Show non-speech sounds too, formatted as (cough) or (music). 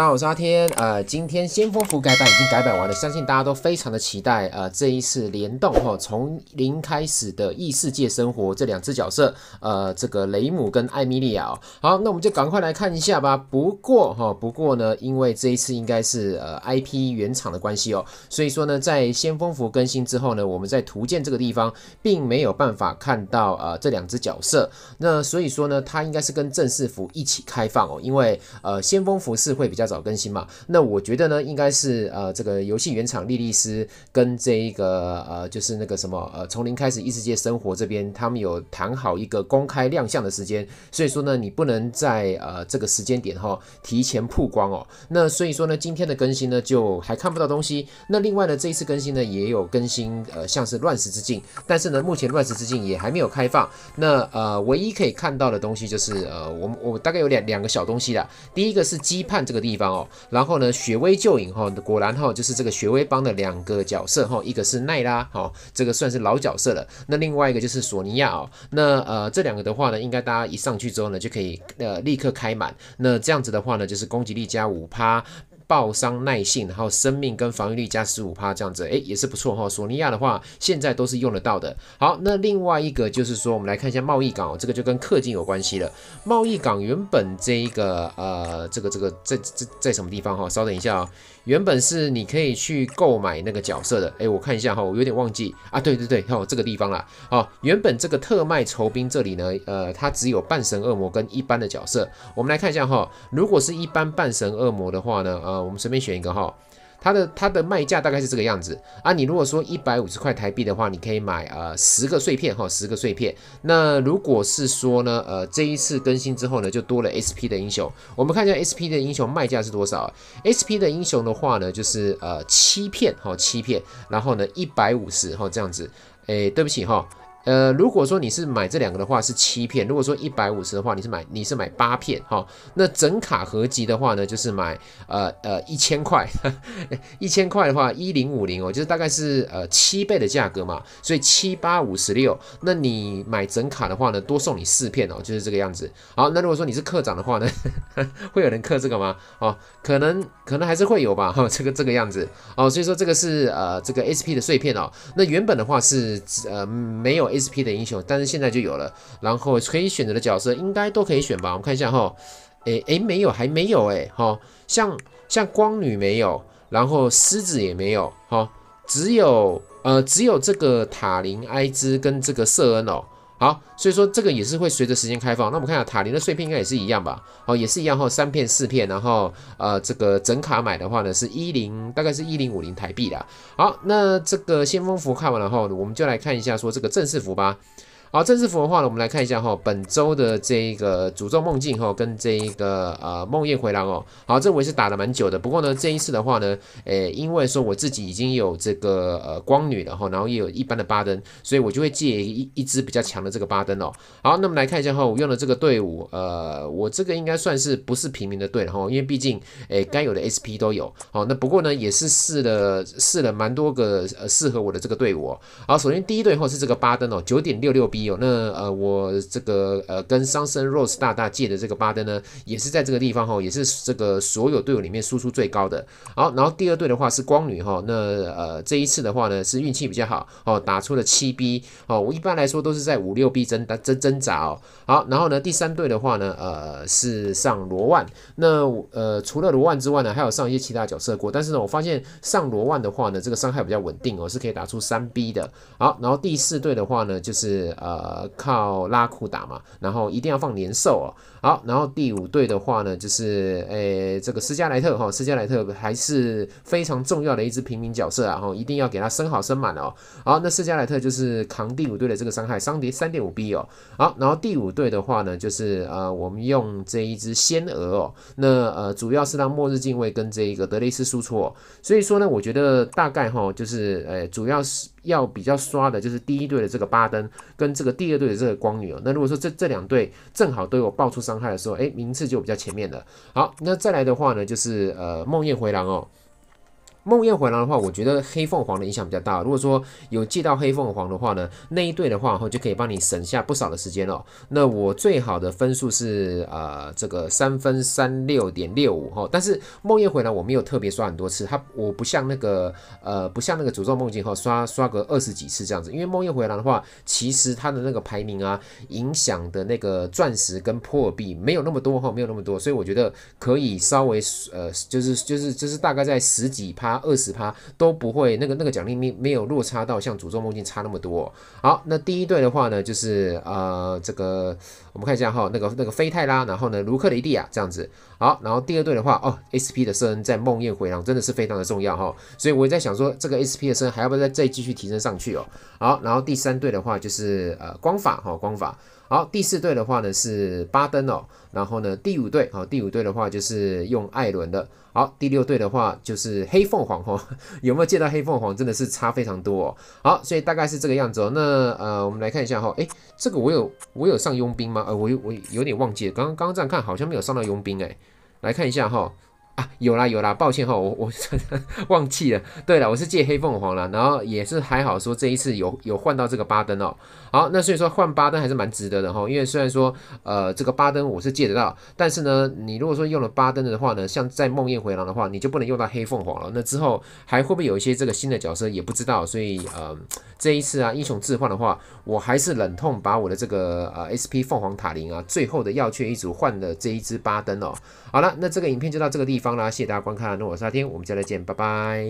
大家好，我是阿天，呃，今天先锋服改版已经改版完了，相信大家都非常的期待，呃，这一次联动哈，从零开始的异世界生活这两只角色，呃，这个雷姆跟艾米莉亚，哦。好，那我们就赶快来看一下吧。不过哈，不过呢，因为这一次应该是呃 IP 原厂的关系哦，所以说呢，在先锋服更新之后呢，我们在图鉴这个地方并没有办法看到呃这两只角色，那所以说呢，它应该是跟正式服一起开放哦，因为呃先锋服是会比较。早更新嘛？那我觉得呢，应该是呃，这个游戏原厂莉莉丝跟这一个呃，就是那个什么呃，从零开始异世界生活这边，他们有谈好一个公开亮相的时间，所以说呢，你不能在呃这个时间点哈提前曝光哦。那所以说呢，今天的更新呢就还看不到东西。那另外呢，这一次更新呢也有更新呃，像是乱石之境，但是呢，目前乱石之境也还没有开放。那呃，唯一可以看到的东西就是呃，我我大概有两两个小东西啦。第一个是羁绊这个地。地方哦，然后呢，雪薇救影哈，果然哈，就是这个雪薇帮的两个角色哈，一个是奈拉哈，这个算是老角色了，那另外一个就是索尼娅哦，那呃这两个的话呢，应该大家一上去之后呢，就可以呃立刻开满，那这样子的话呢，就是攻击力加五趴。爆伤耐性，然后生命跟防御力加十五帕这样子，哎，也是不错哈。索尼亚的话，现在都是用得到的。好，那另外一个就是说，我们来看一下贸易港，这个就跟氪金有关系了。贸易港原本这一个呃，这个这个在在在什么地方哈？稍等一下啊，原本是你可以去购买那个角色的。哎，我看一下哈，我有点忘记啊。对对对，哦，这个地方啦，哦，原本这个特卖酬宾这里呢，呃，它只有半神恶魔跟一般的角色。我们来看一下哈，如果是一般半神恶魔的话呢，啊。我们随便选一个哈，它的它的卖价大概是这个样子啊。你如果说一百五十块台币的话，你可以买呃十个碎片哈，十个碎片。那如果是说呢，呃这一次更新之后呢，就多了 SP 的英雄。我们看一下 SP 的英雄卖价是多少？SP 的英雄的话呢，就是呃七片哈，七片，然后呢一百五十哈这样子。哎，对不起哈。呃，如果说你是买这两个的话，是七片；如果说一百五十的话，你是买你是买八片，哈。那整卡合集的话呢，就是买呃呃一千块，(laughs) 一千块的话一零五零哦，就是大概是呃七倍的价格嘛。所以七八五十六，那你买整卡的话呢，多送你四片哦，就是这个样子。好，那如果说你是刻长的话呢，(laughs) 会有人刻这个吗？哦，可能可能还是会有吧，这个这个样子哦。所以说这个是呃这个 SP 的碎片哦，那原本的话是呃没有。S.P 的英雄，但是现在就有了。然后可以选择的角色应该都可以选吧？我们看一下哈，诶诶，没有，还没有诶，哈，像像光女没有，然后狮子也没有，哈，只有呃只有这个塔林埃兹跟这个瑟恩哦。好，所以说这个也是会随着时间开放。那我们看一下塔林的碎片，应该也是一样吧？哦，也是一样哈，三片四片，然后呃，这个整卡买的话呢，是一零，大概是一零五零台币啦。好，那这个先锋服看完了后，我们就来看一下说这个正式服吧。好，正式服的话呢，我们来看一下哈，本周的这一个诅咒梦境哈，跟这一个呃梦魇回廊哦。好，这我也是打了蛮久的，不过呢，这一次的话呢，诶，因为说我自己已经有这个呃光女了哈，然后也有一般的巴登，所以我就会借一一支比较强的这个巴登哦。好，那么来看一下哈，我用的这个队伍，呃，我这个应该算是不是平民的队了哈，因为毕竟诶该有的 SP 都有。好，那不过呢，也是试了试了蛮多个呃适合我的这个队伍。哦。好，首先第一队后是这个巴登哦，九点六六 B。有那呃我这个呃跟桑森 Rose 大大借的这个巴登呢，也是在这个地方哈，也是这个所有队伍里面输出最高的。好，然后第二队的话是光女哈，那呃这一次的话呢是运气比较好哦，打出了七 B 哦，我一般来说都是在五六 B 争争挣扎哦。好，然后呢第三队的话呢，呃是上罗万，那呃除了罗万之外呢，还有上一些其他角色过，但是呢我发现上罗万的话呢，这个伤害比较稳定哦，是可以打出三 B 的。好，然后第四队的话呢就是呃。呃，靠拉库打嘛，然后一定要放年兽哦。好，然后第五队的话呢，就是诶这个斯加莱特哈，斯加莱特还是非常重要的一支平民角色啊，哈、一定要给他升好升满哦。好，那斯加莱特就是扛第五队的这个伤害，伤敌三点五 B 哦。好，然后第五队的话呢，就是呃我们用这一只仙娥哦，那呃主要是让末日敬畏跟这一个德雷斯输出哦。所以说呢，我觉得大概哈就是诶主要是要比较刷的就是第一队的这个巴登跟。这个第二队的这个光女哦，那如果说这这两队正好都有爆出伤害的时候，哎，名次就比较前面了。好，那再来的话呢，就是呃梦魇回廊哦。梦魇回来的话，我觉得黑凤凰的影响比较大。如果说有借到黑凤凰的话呢，那一队的话，哈，就可以帮你省下不少的时间哦。那我最好的分数是呃，这个三分三六点六五哈。但是梦夜回来我没有特别刷很多次，它我不像那个呃，不像那个诅咒梦境哈，刷刷个二十几次这样子。因为梦夜回来的话，其实它的那个排名啊，影响的那个钻石跟破壁没有那么多哈，没有那么多，所以我觉得可以稍微呃，就是就是就是大概在十几趴。二十趴都不会，那个那个奖励没没有落差到像诅咒梦境差那么多。好，那第一队的话呢，就是呃，这个我们看一下哈，那个那个菲泰拉，然后呢卢克雷蒂亚这样子。好，然后第二队的话哦，SP 的恩在梦魇回廊真的是非常的重要哈，所以我也在想说，这个 SP 的恩还要不要再再继续提升上去哦。好，然后第三队的话就是呃光法哈光法。好，第四队的话呢是巴登哦，然后呢第五队啊第五队的话就是用艾伦的，好第六队的话就是黑凤凰哦，(laughs) 有没有见到黑凤凰？真的是差非常多哦。好，所以大概是这个样子哦。那呃我们来看一下哈，诶，这个我有我有上佣兵吗？呃我我有点忘记了，刚刚刚这样看好像没有上到佣兵诶，来看一下哈。有啦有啦，抱歉哈，我我 (laughs) 忘记了。对了，我是借黑凤凰了，然后也是还好说，这一次有有换到这个巴登哦。好，那所以说换巴登还是蛮值得的哈，因为虽然说呃这个巴登我是借得到，但是呢你如果说用了巴登的话呢，像在梦魇回廊的话你就不能用到黑凤凰了。那之后还会不会有一些这个新的角色也不知道，所以呃这一次啊英雄置换的话，我还是忍痛把我的这个呃 SP 凤凰塔林啊最后的药缺一组换的这一只巴登哦。好了，那这个影片就到这个地方。啦，谢谢大家观看，那我是阿天，我们下期见，拜拜。